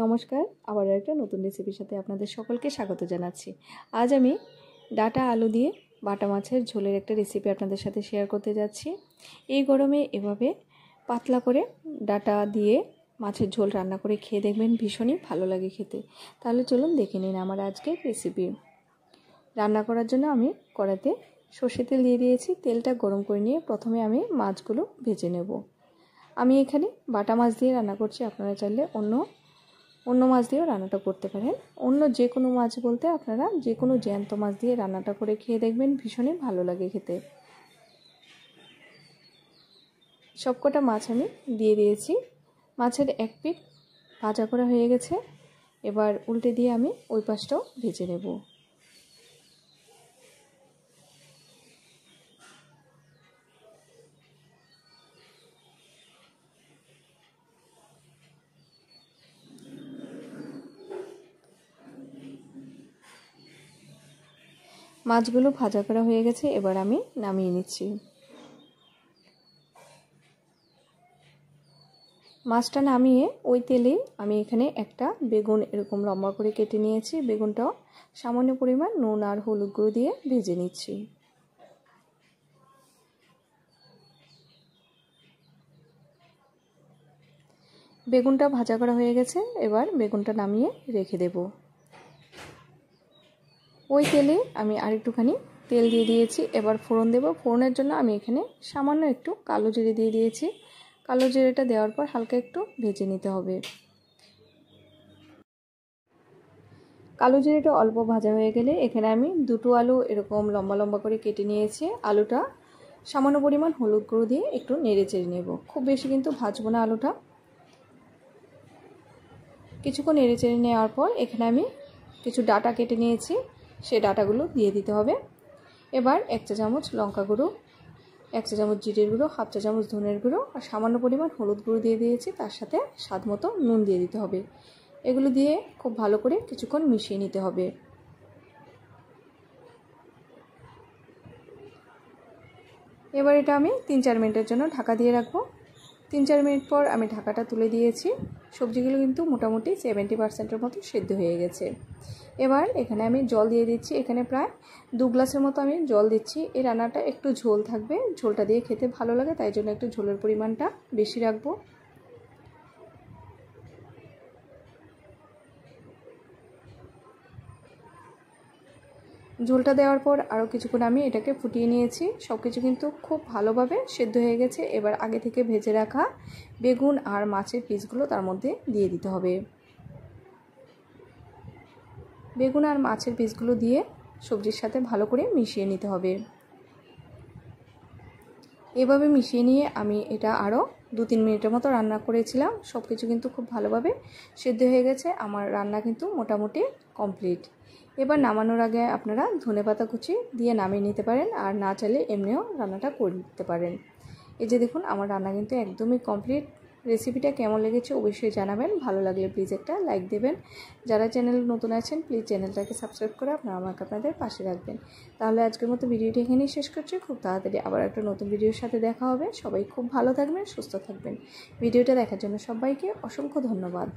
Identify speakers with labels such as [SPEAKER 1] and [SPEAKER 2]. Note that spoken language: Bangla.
[SPEAKER 1] নমস্কার আবার একটা নতুন রেসিপির সাথে আপনাদের সকলকে স্বাগত জানাচ্ছি আজ আমি ডাটা আলু দিয়ে বাটা মাছের ঝোলের একটা রেসিপি আপনাদের সাথে শেয়ার করতে যাচ্ছি এই গরমে এভাবে পাতলা করে ডাটা দিয়ে মাছের ঝোল রান্না করে খেয়ে দেখবেন ভীষণই ভালো লাগে খেতে তাহলে চলুন দেখে নিন আমার আজকের রেসিপি রান্না করার জন্য আমি কড়াতে সর্ষে তেল দিয়ে দিয়েছি তেলটা গরম করে নিয়ে প্রথমে আমি মাছগুলো ভেজে নেব আমি এখানে বাটা মাছ দিয়ে রান্না করছি আপনারা চাইলে অন্য অন্য মাছ দিয়েও রান্নাটা করতে পারেন অন্য যে কোনো মাছ বলতে আপনারা যে কোনো জ্যান্ত মাছ দিয়ে রান্নাটা করে খেয়ে দেখবেন ভীষণই ভালো লাগে খেতে সবকটা মাছ আমি দিয়ে দিয়েছি মাছের এক পিঠ ভাজা করা হয়ে গেছে এবার উল্টে দিয়ে আমি ওই পাশটাও ভেজে নেবো মাছগুলো ভাজা করা হয়ে গেছে এবার আমি নামিয়ে নিচ্ছি মাছটা নামিয়ে ওই তেলে আমি এখানে একটা বেগুন এরকম লম্বা করে কেটে নিয়েছি বেগুনটাও সামান্য পরিমাণ নুন আর হলুদ গুঁড়ো দিয়ে ভেজে নিচ্ছি বেগুনটা ভাজা করা হয়ে গেছে এবার বেগুনটা নামিয়ে রেখে দেবো ওই তেলে আমি আরেকটুখানি তেল দিয়ে দিয়েছি এবার ফোড়ন দেবো ফোড়নের জন্য আমি এখানে সামান্য একটু কালো জিরে দিয়ে দিয়েছি কালো জিরেটা দেওয়ার পর হালকা একটু ভেজে নিতে হবে কালো জিরেটা অল্প ভাজা হয়ে গেলে এখানে আমি দুটো আলু এরকম লম্বা লম্বা করে কেটে নিয়েছি আলুটা সামান্য পরিমাণ হলুদ গুঁড়ো দিয়ে একটু নেড়ে চেড়ে নেব খুব বেশি কিন্তু ভাজবো না আলুটা কিছুক্ষণ নেড়ে চেড়ে নেওয়ার পর এখানে আমি কিছু ডাটা কেটে নিয়েছি সেই ডাটাগুলো দিয়ে দিতে হবে এবার এক চা চামচ লঙ্কা গুঁড়ো এক চা চামচ জিরের গুঁড়ো হাফ চা চামচ ধনের গুঁড়ো আর সামান্য পরিমাণ হলুদ গুঁড়ো দিয়ে দিয়েছি তার সাথে স্বাদ মতো নুন দিয়ে দিতে হবে এগুলো দিয়ে খুব ভালো করে কিছুক্ষণ মিশিয়ে নিতে হবে এবার এটা আমি তিন চার মিনিটের জন্য ঢাকা দিয়ে রাখবো তিন চার মিনিট পর আমি ঢাকাটা তুলে দিয়েছি সবজিগুলো কিন্তু মোটামুটি সেভেন্টি পার্সেন্টের মতো সেদ্ধ হয়ে গেছে এবার এখানে আমি জল দিয়ে দিচ্ছি এখানে প্রায় দু গ্লাসের মতো আমি জল দিচ্ছি এই রান্নাটা একটু ঝোল থাকবে ঝোলটা দিয়ে খেতে ভালো লাগে তাই জন্য একটু ঝোলের পরিমাণটা বেশি রাখবো ঝোলটা দেওয়ার পর আরও কিছুক্ষণ আমি এটাকে ফুটিয়ে নিয়েছি সব কিছু কিন্তু খুব ভালোভাবে সেদ্ধ হয়ে গেছে এবার আগে থেকে ভেজে রাখা বেগুন আর মাছের পিসগুলো তার মধ্যে দিয়ে দিতে হবে বেগুন আর মাছের পিসগুলো দিয়ে সবজির সাথে ভালো করে মিশিয়ে নিতে হবে এভাবে মিশিয়ে নিয়ে আমি এটা আরও দু তিন মিনিটের মতো রান্না করেছিলাম সব কিছু কিন্তু খুব ভালোভাবে সেদ্ধ হয়ে গেছে আমার রান্না কিন্তু মোটামুটি কমপ্লিট এবার নামানোর আগে আপনারা ধনে পাতা কুচি দিয়ে নামিয়ে নিতে পারেন আর না চাইলে এমনিও রান্নাটা করে নিতে পারেন এই যে দেখুন আমার রান্না কিন্তু একদমই কমপ্লিট রেসিপিটা কেমন লেগেছে অবশ্যই জানাবেন ভালো লাগলে প্লিজ একটা লাইক দেবেন যারা চ্যানেল নতুন আছেন প্লিজ চ্যানেলটাকে সাবস্ক্রাইব করে আপনারা আমাকে আপনাদের পাশে রাখবেন তাহলে আজকের মতো ভিডিওটি এখানেই শেষ করছি খুব তাড়াতাড়ি আবার একটা নতুন ভিডিওর সাথে দেখা হবে সবাই খুব ভালো থাকবেন সুস্থ থাকবেন ভিডিওটা দেখার জন্য সবাইকে অসংখ্য ধন্যবাদ